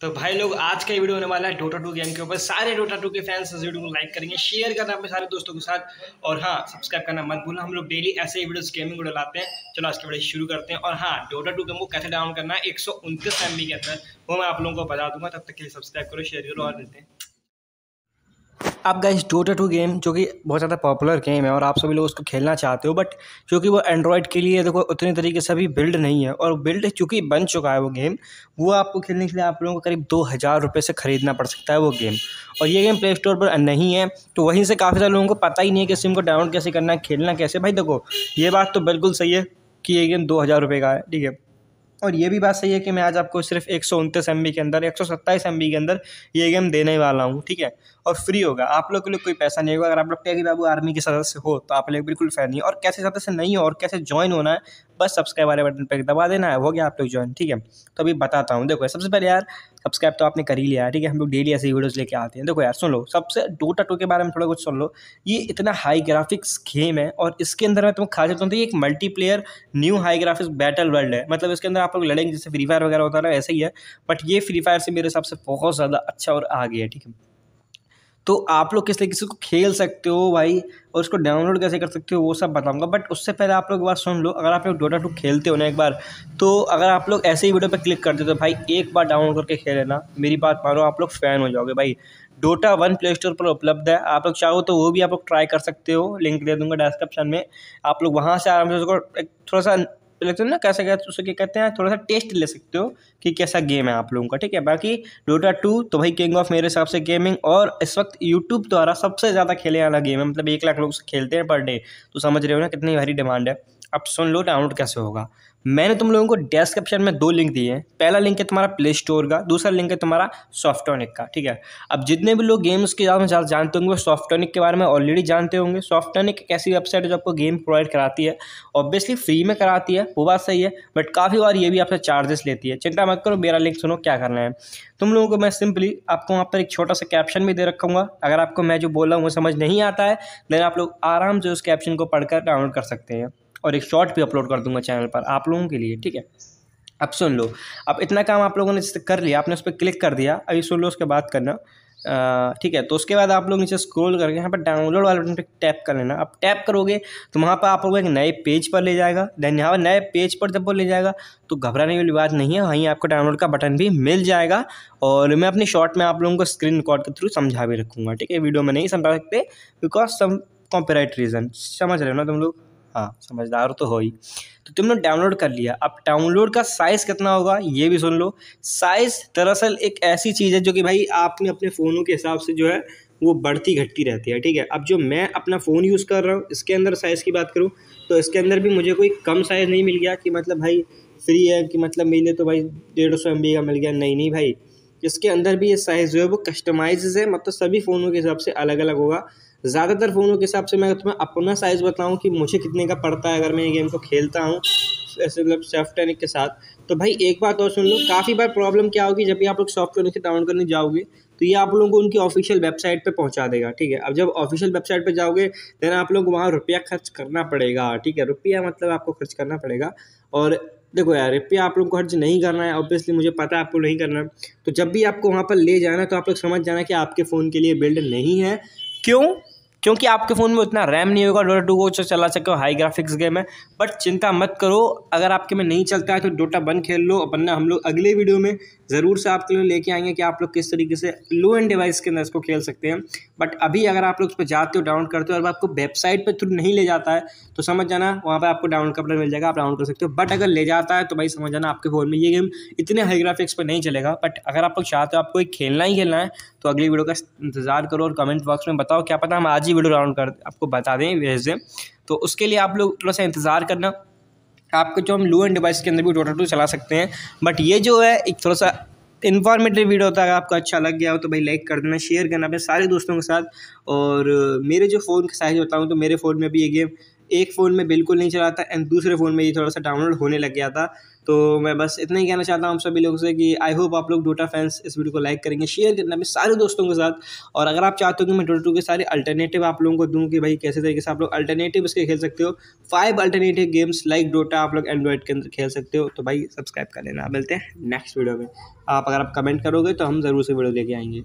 तो भाई लोग आज का वीडियो होने वाला है डोटा टू गेम के ऊपर सारे डोटा टू के फैंस इस वीडियो को लाइक करेंगे शेयर करना अपने सारे दोस्तों के साथ और हाँ सब्सक्राइब करना मत भूलना हम लोग डेली ऐसे ही वीडियोस गेमिंग वीडियो लाते हैं चलो आज के वीडियो शुरू करते हैं और हाँ डोटा टू गेम को कैसे डाउन करना है एक सौ के अंदर वो मैं आप लोगों को बता दूंगा तब तक के लिए सब्सक्राइब करो शेयर करो और देते हैं आप गाइस डोटा टू गेम जो कि बहुत ज़्यादा पॉपुलर गेम है और आप सभी लोग उसको खेलना चाहते हो बट क्योंकि वो एंड्रॉयड के लिए देखो उतने तरीके से अभी बिल्ड नहीं है और बिल्ड चूँकि बन चुका है वो गेम वो आपको खेलने के लिए आप लोगों को करीब दो हज़ार रुपये से ख़रीदना पड़ सकता है वो गेम और ये गेम प्ले स्टोर पर नहीं है तो वहीं से काफ़ी सारे लोगों को पता ही नहीं है कि सिम को डाउनलोड कैसे करना है खेलना कैसे भाई देखो ये बात तो बिल्कुल सही है कि ये गेम दो हज़ार रुपये का है ठीक है और ये भी बात सही है कि मैं आज आपको सिर्फ एक सौ उनतीस एम बी के अंदर एक सौ सत्ताईस एम बी के अंदर ये गेम देने वाला हूँ ठीक है और फ्री होगा आप लोग के लिए कोई पैसा नहीं होगा अगर आप लोग टेगी बाबू आर्मी के सदस्य हो तो आप लोग बिल्कुल फैन नहीं और कैसे सदस्य नहीं हो और कैसे ज्वाइन होना है बस सब्सक्राइब वाले बटन पर दबा देना है हो गया आप लोग ज्वाइन ठीक है तो अभी बताता हूँ देखो सबसे पहले यार सब्सक्राइब तो आपने कर ही लिया है ठीक है हम लोग डेली ऐसे वीडियोस लेके आते हैं देखो यार सुन लो सबसे डोटा टू के बारे में थोड़ा कुछ सुन लो ये इतना हाई ग्राफिक्स गेम है और इसके अंदर मैं तुम्हें खास बताऊँ हूँ तो एक multiplayer new high graphics battle world है मतलब इसके अंदर आप लोग लड़ेंगे जैसे फ्री फायर वगैरह होता है ऐसा ही है बट ये फ्री फायर से मेरे हिसाब से बहुत ज़्यादा अच्छा और गया है ठीक है तो आप लोग किस तरीके से खेल सकते हो भाई और उसको डाउनलोड कैसे कर सकते हो वो सब बताऊंगा बट उससे पहले आप लोग एक बार सुन लो अगर आप लोग डोटा टू खेलते हो ना एक बार तो अगर आप लोग ऐसे ही वीडियो पर क्लिक करते हो तो भाई एक बार डाउनलोड करके खेल लेना मेरी बात मानो आप लोग फ़ैन हो जाओगे भाई डोटा वन प्ले स्टोर पर उपलब्ध है आप लोग चाहो तो वो भी आप लोग ट्राई कर सकते हो लिंक दे दूंगा डिस्क्रिप्शन में आप लोग वहाँ से आराम से उसको थोड़ा सा तो इलेक्शन ना कैसे क्या उसे कहते हैं थोड़ा सा टेस्ट ले सकते हो कि कैसा गेम है आप लोगों का ठीक है बाकी डोटा टू तो भाई किंग ऑफ मेरे हिसाब से गेमिंग और इस वक्त यूट्यूब द्वारा सबसे ज़्यादा खेले वाला गेम है मतलब एक लाख लोग खेलते हैं पर डे तो समझ रहे हो ना कितनी भारी डिमांड है अब सुन लो डाउनलोड कैसे होगा मैंने तुम लोगों को डेस्क्रिप्शन में दो लिंक दिए हैं पहला लिंक है तुम्हारा प्ले स्टोर का दूसरा लिंक है तुम्हारा सॉफ्टोनिक का ठीक है अब जितने भी लोग गेम्स के ज़्यादा ज़्यादा जानते होंगे वो सॉफ्टोनिक के बारे में ऑलरेडी जानते होंगे सॉफ्टोनिक एक ऐसी वेबसाइट है जो आपको गेम प्रोवाइड कराती है ऑब्वियसली फ्री में कराती है वो बात सही है बट काफ़ी बार ये भी आपसे चार्जेस लेती है चिंता मत करो मेरा लिंक सुनो क्या करना है तुम लोगों को मैं सिंपली आपको वहाँ पर एक छोटा सा कैप्शन भी दे रखूँगा अगर आपको मैं जो बोल रहा हूँ वो समझ नहीं आता है देन आप लोग आराम से उस कैप्शन को पढ़कर डाउनलोड कर सकते हैं और एक शॉर्ट भी अपलोड कर दूंगा चैनल पर आप लोगों के लिए ठीक है अब सुन लो अब इतना काम आप लोगों ने कर लिया आपने उस पर क्लिक कर दिया अभी सुन लो उसके बाद करना ठीक है तो उसके बाद आप लोग नीचे स्क्रॉल करके यहाँ पर डाउनलोड वाले बटन पर टैप कर लेना अब टैप करोगे तो वहाँ पर आप लोग एक नए पेज पर ले जाएगा देन यहाँ पर नए पेज पर जब वो ले जाएगा तो घबराने वाली बात नहीं है वहीं आपको डाउनलोड का बटन भी मिल जाएगा और मैं अपनी शॉर्ट में आप लोगों को स्क्रीन रिकॉर्ड के थ्रू समझा भी रखूँगा ठीक है वीडियो में नहीं समझा सकते बिकॉज सम कॉम्पेराइट रीज़न समझ रहे हो ना तुम लोग हाँ समझदार तो हो ही तो तुमने डाउनलोड कर लिया अब डाउनलोड का साइज़ कितना होगा ये भी सुन लो साइज़ दरअसल एक ऐसी चीज़ है जो कि भाई आपने अपने फ़ोनों के हिसाब से जो है वो बढ़ती घटती रहती है ठीक है अब जो मैं अपना फ़ोन यूज़ कर रहा हूँ इसके अंदर साइज़ की बात करूँ तो इसके अंदर भी मुझे कोई कम साइज़ नहीं मिल गया कि मतलब भाई फ्री है कि मतलब मिले तो भाई डेढ़ सौ एम बी का मिल गया नहीं नहीं भाई इसके अंदर भी ये साइज़ जो है वो कस्टमाइज है मतलब सभी फ़ोनों के हिसाब से अलग अलग होगा ज़्यादातर फ़ोनों के हिसाब से मैं तुम्हें अपना साइज़ बताऊँ कि मुझे कितने का पड़ता है अगर मैं ये गेम को खेलता हूँ ऐसे मतलब सॉफ्ट के साथ तो भाई एक बात और सुन लो काफ़ी बार प्रॉब्लम क्या होगी जब भी आप लोग सॉफ्टवेयर उनसे डाउनलोड करने जाओगे तो ये आप लोगों को उनकी ऑफिशियल वेबसाइट पे पहुंचा देगा ठीक है अब जब ऑफिशियल वेबसाइट पे जाओगे देन आप लोग को वहाँ रुपया खर्च करना पड़ेगा ठीक है रुपया मतलब आपको खर्च करना पड़ेगा और देखो यार रिपे आप लोग को खर्च नहीं करना है ऑब्वियसली मुझे पता है आपको नहीं करना है तो जब भी आपको वहाँ पर ले जाना तो आप लोग समझ जाना कि आपके फ़ोन के लिए बिल्ड नहीं है क्यों क्योंकि आपके फ़ोन में उतना रैम नहीं होगा डोटा टू को चला सके हाई ग्राफिक्स गेम है बट चिंता मत करो अगर आपके में नहीं चलता है तो डोटा बंद खेल लो अपना हम लोग अगले वीडियो में ज़रूर से आपके लिए लेके आएंगे कि आप लोग किस तरीके से लो एंड डिवाइस के अंदर इसको खेल सकते हैं बट अभी अगर आप लोग उस पर जाते हो डाउनलोड करते हो और आपको वेबसाइट पर थ्रू नहीं ले जाता है तो समझ जाना वहाँ पर आपको डाउनलोड का बटन मिल जाएगा आप डाउनलोड कर सकते हो बट अगर ले जाता है तो भाई समझ जाना आपके फ़ोन में ये गेम इतने हाई ग्राफिक्स पर नहीं चलेगा बट अगर आप लोग चाहते हो आपको खेलना ही खेलना है तो अगली वीडियो का इंतजार करो और कमेंट बॉक्स में बताओ क्या पता हम आज ही वीडियो डाउनलोड कर आपको बता दें दें तो उसके लिए आप लोग थोड़ा सा इंतज़ार करना आपको जो हम लू एंड डिवाइस के अंदर भी डोटा टू चला सकते हैं बट ये जो है एक थोड़ा सा इन्फॉर्मेटिव वीडियो होता है आपको अच्छा लग गया हो तो भाई लाइक कर देना शेयर करना अपने सारे दोस्तों के साथ और मेरे जो फ़ोन का साइज होता हूँ तो मेरे फ़ोन में भी ये गेम एक फ़ोन में बिल्कुल नहीं चला था एंड दूसरे फ़ोन में ये थोड़ा सा डाउनलोड होने लग गया था तो मैं बस इतना ही कहना चाहता हूँ आप सभी लोगों से कि आई होप आप लोग डोटा फैंस इस वीडियो को लाइक करेंगे शेयर करना अपने सारे दोस्तों के साथ और अगर आप चाहते हो कि मैं डोटा टू के सारे अल्टरनेटिव आप लोगों को दूँ कि भाई कैसे तरीके से आप लोग अल्टरनेटिव इसके खेल सकते हो five alternative games like Dota आप लोग एंड्रॉइड के अंदर खेल सकते हो तो भाई सब्सक्राइब कर लेना मिलते हैं नेक्स्ट वीडियो में आप अगर आप कमेंट करोगे तो हम ज़रूर से वीडियो लेके आएंगे